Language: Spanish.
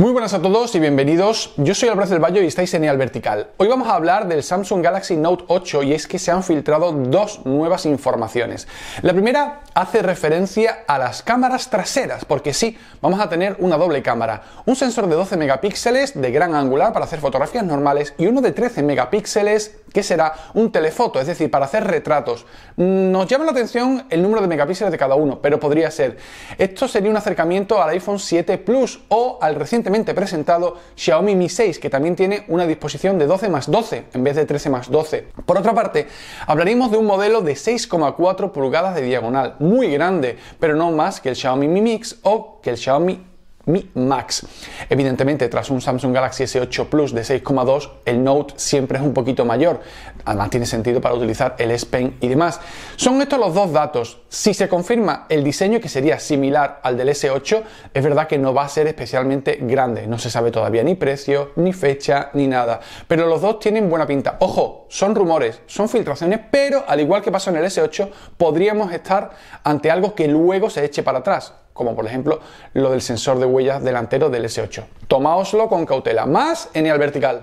Muy buenas a todos y bienvenidos. Yo soy Alberto del Valle y estáis en El Vertical. Hoy vamos a hablar del Samsung Galaxy Note 8 y es que se han filtrado dos nuevas informaciones. La primera hace referencia a las cámaras traseras, porque sí, vamos a tener una doble cámara, un sensor de 12 megapíxeles de gran angular para hacer fotografías normales y uno de 13 megapíxeles que será un telefoto, es decir, para hacer retratos. Nos llama la atención el número de megapíxeles de cada uno, pero podría ser. Esto sería un acercamiento al iPhone 7 Plus o al reciente presentado Xiaomi Mi 6, que también tiene una disposición de 12 más 12 en vez de 13 más 12. Por otra parte, hablaremos de un modelo de 6,4 pulgadas de diagonal, muy grande, pero no más que el Xiaomi Mi Mix o que el Xiaomi mi Max. Evidentemente, tras un Samsung Galaxy S8 Plus de 6,2, el Note siempre es un poquito mayor. Además, tiene sentido para utilizar el S Pen y demás. Son estos los dos datos. Si se confirma el diseño, que sería similar al del S8, es verdad que no va a ser especialmente grande. No se sabe todavía ni precio, ni fecha, ni nada. Pero los dos tienen buena pinta. Ojo, son rumores, son filtraciones, pero al igual que pasó en el S8, podríamos estar ante algo que luego se eche para atrás como por ejemplo lo del sensor de huellas delantero del S8. Tomáoslo con cautela, más en el vertical.